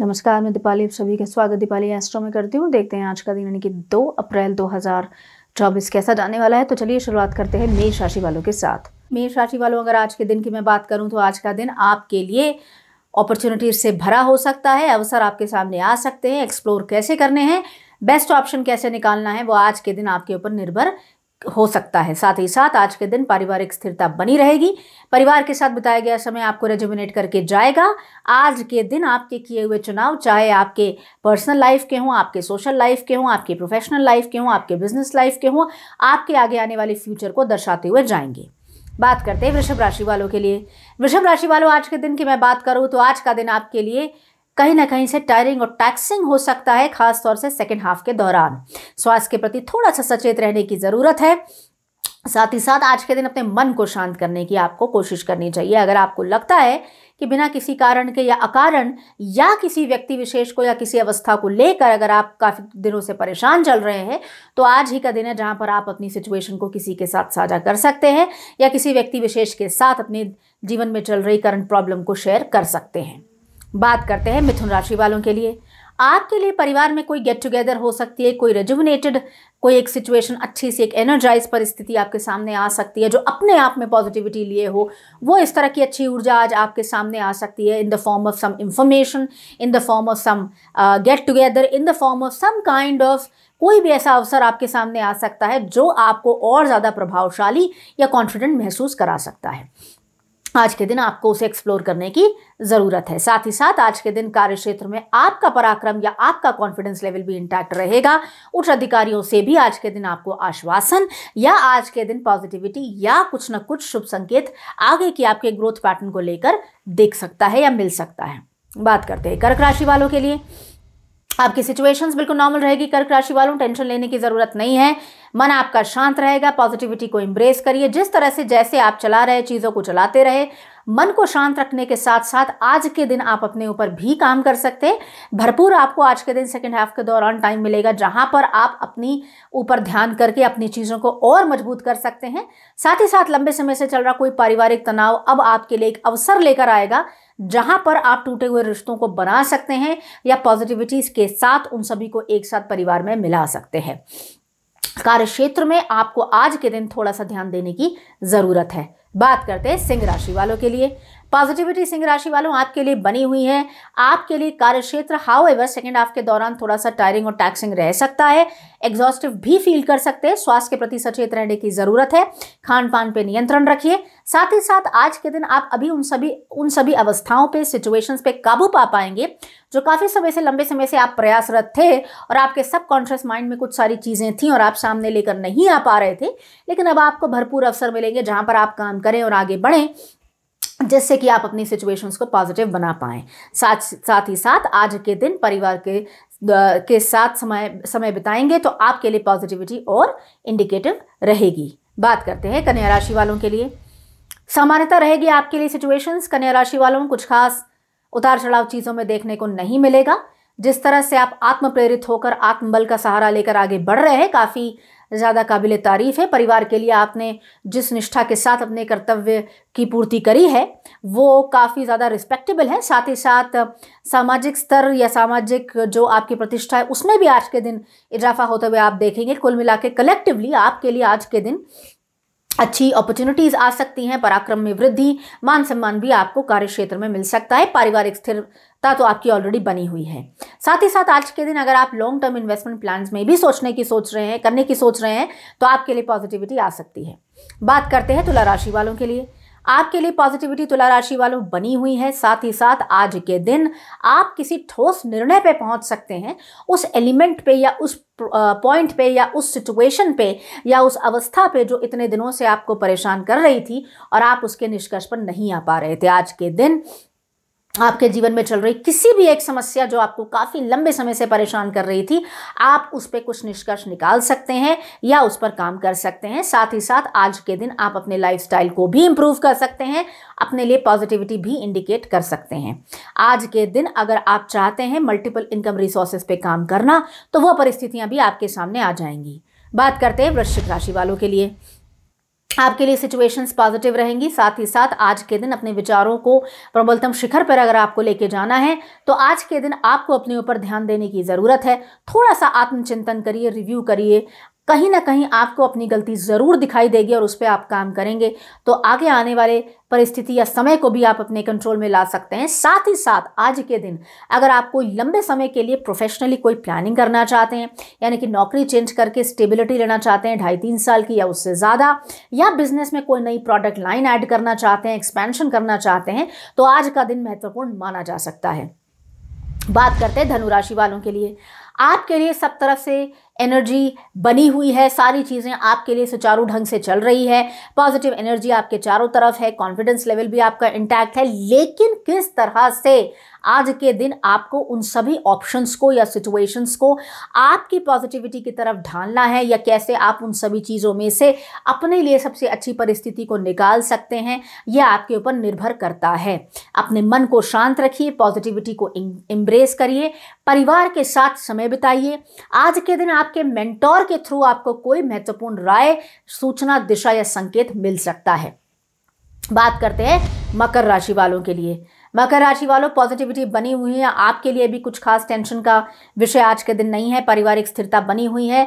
नमस्कार मैं दीपाली सभी का स्वागत दीपाली एस्ट्रो में करती हूँ देखते हैं आज का दिन यानी कि 2 अप्रैल 2024 कैसा जाने वाला है तो चलिए शुरुआत करते हैं मेष राशि वालों के साथ मेष राशि वालों अगर आज के दिन की मैं बात करूँ तो आज का दिन आपके लिए अपॉर्चुनिटीज से भरा हो सकता है अवसर आपके सामने आ सकते हैं एक्सप्लोर कैसे करने हैं बेस्ट ऑप्शन कैसे निकालना है वो आज के दिन आपके ऊपर निर्भर हो सकता है साथ ही साथ आज के दिन पारिवारिक स्थिरता बनी रहेगी परिवार के साथ बिताया गया समय आपको रेजुमिनेट करके जाएगा आज के दिन आपके किए हुए चुनाव चाहे आपके पर्सनल लाइफ के हों आपके सोशल लाइफ के हों आपके प्रोफेशनल लाइफ के हों आपके बिजनेस लाइफ के हों आपके आगे आने वाले फ्यूचर को दर्शाते हुए जाएंगे बात करते हैं वृषभ राशि वालों के लिए वृषभ राशि वालों आज के दिन की मैं बात करूँ तो आज का दिन आपके लिए कहीं ना कहीं से टायरिंग और टैक्सिंग हो सकता है खासतौर से सेकेंड हाफ के दौरान स्वास्थ्य के प्रति थोड़ा सा सचेत रहने की ज़रूरत है साथ ही साथ आज के दिन अपने मन को शांत करने की आपको कोशिश करनी चाहिए अगर आपको लगता है कि बिना किसी कारण के या अकारण या किसी व्यक्ति विशेष को या किसी अवस्था को लेकर अगर आप काफ़ी दिनों से परेशान चल रहे हैं तो आज ही का दिन है जहाँ पर आप अपनी सिचुएशन को किसी के साथ साझा कर सकते हैं या किसी व्यक्ति विशेष के साथ अपने जीवन में चल रही करंट प्रॉब्लम को शेयर कर सकते हैं बात करते हैं मिथुन राशि वालों के लिए आपके लिए परिवार में कोई गेट टुगेदर हो सकती है कोई रेजुविनेटेड कोई एक सिचुएशन अच्छी सी एक एनर्जाइज परिस्थिति आपके सामने आ सकती है जो अपने आप में पॉजिटिविटी लिए हो वो इस तरह की अच्छी ऊर्जा आज आपके सामने आ सकती है in the form of some information in the form of some get together in the form of some kind of कोई भी ऐसा अवसर आपके सामने आ सकता है जो आपको और ज़्यादा प्रभावशाली या कॉन्फिडेंट महसूस करा सकता है आज के दिन आपको उसे एक्सप्लोर करने की ज़रूरत है साथ ही साथ आज के दिन कार्य क्षेत्र में आपका पराक्रम या आपका कॉन्फिडेंस लेवल भी इंटैक्ट रहेगा उच्च अधिकारियों से भी आज के दिन आपको आश्वासन या आज के दिन पॉजिटिविटी या कुछ ना कुछ शुभ संकेत आगे की आपके ग्रोथ पैटर्न को लेकर देख सकता है या मिल सकता है बात करते हैं कर्क राशि वालों के लिए आपकी सिचुएशंस बिल्कुल नॉर्मल रहेगी कर्क राशि वालों टेंशन लेने की ज़रूरत नहीं है मन आपका शांत रहेगा पॉजिटिविटी को इम्ब्रेस करिए जिस तरह से जैसे आप चला रहे चीज़ों को चलाते रहे मन को शांत रखने के साथ साथ आज के दिन आप अपने ऊपर भी काम कर सकते हैं भरपूर आपको आज के दिन सेकेंड हाफ के दौरान टाइम मिलेगा जहाँ पर आप अपनी ऊपर ध्यान करके अपनी चीज़ों को और मजबूत कर सकते हैं साथ ही साथ लंबे समय से चल रहा कोई पारिवारिक तनाव अब आपके लिए एक अवसर लेकर आएगा जहां पर आप टूटे हुए रिश्तों को बना सकते हैं या पॉजिटिविटी के साथ उन सभी को एक साथ परिवार में मिला सकते हैं कार्य क्षेत्र में आपको आज के दिन थोड़ा सा ध्यान देने की ज़रूरत है बात करते हैं सिंह राशि वालों के लिए पॉजिटिविटी सिंह राशि वालों आपके लिए बनी हुई है आपके लिए कार्य क्षेत्र हाउ एवर सेकेंड हाफ के दौरान थोड़ा सा टायरिंग और टैक्सिंग रह सकता है एग्जॉस्टिव भी फील कर सकते हैं स्वास्थ्य के प्रति सचेत रहने की ज़रूरत है खान पान पर नियंत्रण रखिए साथ ही साथ आज के दिन आप अभी उन सभी उन सभी अवस्थाओं पे सिचुएशंस पे काबू पा पाएंगे जो काफ़ी समय से लंबे समय से आप प्रयासरत थे और आपके सब कॉन्शियस माइंड में कुछ सारी चीज़ें थी और आप सामने लेकर नहीं आ पा रहे थे लेकिन अब आपको भरपूर अवसर मिलेंगे जहाँ पर आप काम करें और आगे बढ़ें जिससे कि आप अपनी सिचुएशंस को पॉजिटिव बना पाएं साथ साथ ही साथ आज के दिन परिवार के के साथ समय समय बिताएंगे तो आपके लिए पॉजिटिविटी और इंडिकेटिव रहेगी बात करते हैं कन्या राशि वालों के लिए सामान्यता रहेगी आपके लिए सिचुएशंस कन्या राशि वालों कुछ खास उतार चढ़ाव चीज़ों में देखने को नहीं मिलेगा जिस तरह से आप आत्म प्रेरित होकर आत्मबल का सहारा लेकर आगे बढ़ रहे हैं काफ़ी ज़्यादा काबिल तारीफ़ है परिवार के लिए आपने जिस निष्ठा के साथ अपने कर्तव्य की पूर्ति करी है वो काफ़ी ज़्यादा रिस्पेक्टेबल है साथ ही साथ सामाजिक स्तर या सामाजिक जो आपकी प्रतिष्ठा है उसमें भी आज के दिन इजाफा होते हुए आप देखेंगे कुल मिला के कलेक्टिवली आपके लिए आज के दिन अच्छी अपॉर्चुनिटीज आ सकती हैं पराक्रम में वृद्धि मान सम्मान भी आपको कार्य क्षेत्र में मिल सकता है पारिवारिक स्थिरता तो आपकी ऑलरेडी बनी हुई है साथ ही साथ आज के दिन अगर आप लॉन्ग टर्म इन्वेस्टमेंट प्लान में भी सोचने की सोच रहे हैं करने की सोच रहे हैं तो आपके लिए पॉजिटिविटी आ सकती है बात करते हैं तुला राशि वालों के लिए आपके लिए पॉजिटिविटी तुला राशि वालों बनी हुई है साथ ही साथ आज के दिन आप किसी ठोस निर्णय पे पहुंच सकते हैं उस एलिमेंट पे या उस पॉइंट पे या उस सिचुएशन पे या उस अवस्था पे जो इतने दिनों से आपको परेशान कर रही थी और आप उसके निष्कर्ष पर नहीं आ पा रहे थे आज के दिन आपके जीवन में चल रही किसी भी एक समस्या जो आपको काफ़ी लंबे समय से परेशान कर रही थी आप उस पर कुछ निष्कर्ष निकाल सकते हैं या उस पर काम कर सकते हैं साथ ही साथ आज के दिन आप अपने लाइफस्टाइल को भी इम्प्रूव कर सकते हैं अपने लिए पॉजिटिविटी भी इंडिकेट कर सकते हैं आज के दिन अगर आप चाहते हैं मल्टीपल इनकम रिसोर्सेज पे काम करना तो वह परिस्थितियाँ भी आपके सामने आ जाएंगी बात करते हैं वृश्चिक राशि वालों के लिए आपके लिए सिचुएशंस पॉजिटिव रहेंगी साथ ही साथ आज के दिन अपने विचारों को प्रबलतम शिखर पर अगर आपको लेके जाना है तो आज के दिन आपको अपने ऊपर ध्यान देने की ज़रूरत है थोड़ा सा आत्मचिंतन करिए रिव्यू करिए कहीं ना कहीं आपको अपनी गलती ज़रूर दिखाई देगी और उस पर आप काम करेंगे तो आगे आने वाले परिस्थिति या समय को भी आप अपने कंट्रोल में ला सकते हैं साथ ही साथ आज के दिन अगर आप कोई लंबे समय के लिए प्रोफेशनली कोई प्लानिंग करना चाहते हैं यानी कि नौकरी चेंज करके स्टेबिलिटी लेना चाहते हैं ढाई तीन साल की या उससे ज़्यादा या बिजनेस में कोई नई प्रोडक्ट लाइन ऐड करना चाहते हैं एक्सपेंशन करना चाहते हैं तो आज का दिन महत्वपूर्ण माना जा सकता है बात करते हैं धनुराशि वालों के लिए आपके लिए सब तरफ से एनर्जी बनी हुई है सारी चीज़ें आपके लिए सुचारू ढंग से चल रही है पॉजिटिव एनर्जी आपके चारों तरफ है कॉन्फिडेंस लेवल भी आपका इंटैक्ट है लेकिन किस तरह से आज के दिन आपको उन सभी ऑप्शंस को या सिचुएशंस को आपकी पॉजिटिविटी की तरफ ढालना है या कैसे आप उन सभी चीज़ों में से अपने लिए सबसे अच्छी परिस्थिति को निकाल सकते हैं यह आपके ऊपर निर्भर करता है अपने मन को शांत रखिए पॉजिटिविटी को एम्ब्रेस करिए परिवार के साथ समय बिताइए आज के दिन आपके मेंटोर के थ्रू आपको कोई महत्वपूर्ण राय सूचना दिशा या संकेत मिल सकता है बात करते हैं मकर राशि वालों के लिए मकर राशि वालों पॉजिटिविटी बनी हुई है आपके लिए भी कुछ खास टेंशन का विषय आज के दिन नहीं है पारिवारिक स्थिरता बनी हुई है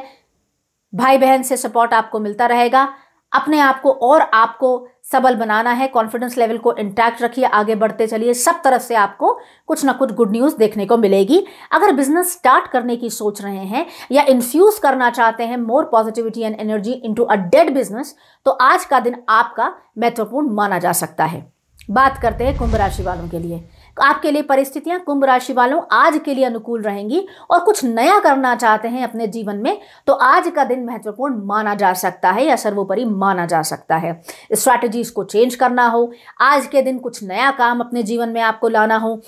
भाई बहन से सपोर्ट आपको मिलता रहेगा अपने आप को और आपको सबल बनाना है कॉन्फिडेंस लेवल को इंटैक्ट रखिए आगे बढ़ते चलिए सब तरफ से आपको कुछ ना कुछ गुड न्यूज़ देखने को मिलेगी अगर बिजनेस स्टार्ट करने की सोच रहे हैं या इन्फ्यूज करना चाहते हैं more positivity and energy into a dead business तो आज का दिन आपका महत्वपूर्ण माना जा सकता है बात करते हैं कुंभ राशि वालों के लिए आपके लिए परिस्थितियां कुंभ राशि वालों आज के लिए अनुकूल रहेंगी और कुछ नया करना चाहते हैं अपने जीवन में तो आज का दिन महत्वपूर्ण माना जा सकता है या सर्वोपरि माना जा सकता है स्ट्रैटेजीज को चेंज करना हो आज के दिन कुछ नया काम अपने जीवन में आपको लाना हो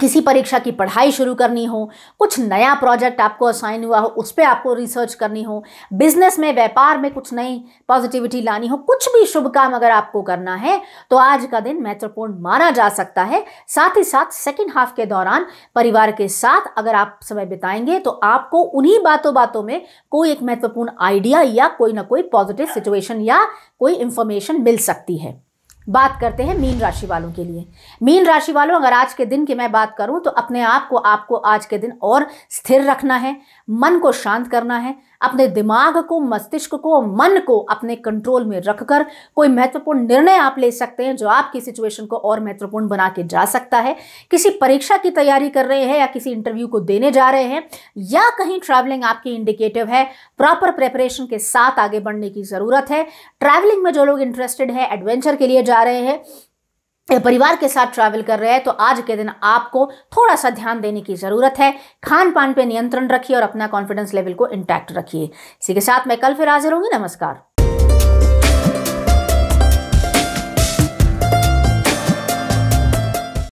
किसी परीक्षा की पढ़ाई शुरू करनी हो कुछ नया प्रोजेक्ट आपको असाइन हुआ हो उस पर आपको रिसर्च करनी हो बिजनेस में व्यापार में कुछ नई पॉजिटिविटी लानी हो कुछ भी शुभ काम अगर आपको करना है तो आज का दिन महत्वपूर्ण माना जा सकता है साथ ही साथ सेकेंड हाफ के दौरान परिवार के साथ अगर आप समय बिताएंगे तो आपको उन्हीं बातों बातों में कोई एक महत्वपूर्ण आइडिया या कोई ना कोई पॉजिटिव सिचुएशन या कोई इंफॉर्मेशन मिल सकती है बात करते हैं मीन राशि वालों के लिए मीन राशि वालों अगर आज के दिन की मैं बात करूं तो अपने आप को आपको आज के दिन और स्थिर रखना है मन को शांत करना है अपने दिमाग को मस्तिष्क को मन को अपने कंट्रोल में रखकर कोई महत्वपूर्ण निर्णय आप ले सकते हैं जो आपकी सिचुएशन को और महत्वपूर्ण बना के जा सकता है किसी परीक्षा की तैयारी कर रहे हैं या किसी इंटरव्यू को देने जा रहे हैं या कहीं ट्रैवलिंग आपकी इंडिकेटिव है प्रॉपर प्रेपरेशन के साथ आगे बढ़ने की ज़रूरत है ट्रैवलिंग में जो लोग इंटरेस्टेड है एडवेंचर के लिए जा रहे हैं परिवार के साथ ट्रैवल कर रहे हैं तो आज के दिन आपको थोड़ा सा ध्यान देने की ज़रूरत है खान पान पर नियंत्रण रखिए और अपना कॉन्फिडेंस लेवल को इंटैक्ट रखिए इसी के साथ मैं कल फिर हाजिर होंगी नमस्कार